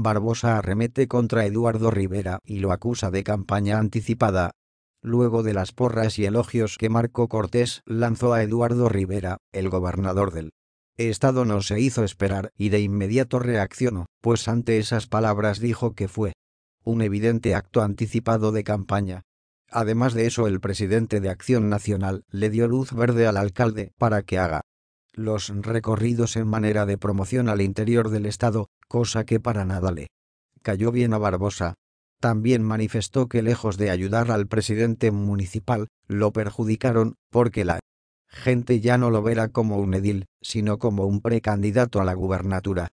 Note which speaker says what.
Speaker 1: Barbosa arremete contra Eduardo Rivera y lo acusa de campaña anticipada. Luego de las porras y elogios que Marco Cortés lanzó a Eduardo Rivera, el gobernador del Estado no se hizo esperar y de inmediato reaccionó, pues ante esas palabras dijo que fue un evidente acto anticipado de campaña. Además de eso el presidente de Acción Nacional le dio luz verde al alcalde para que haga los recorridos en manera de promoción al interior del Estado, cosa que para nada le cayó bien a Barbosa. También manifestó que lejos de ayudar al presidente municipal, lo perjudicaron, porque la gente ya no lo verá como un edil, sino como un precandidato a la gubernatura.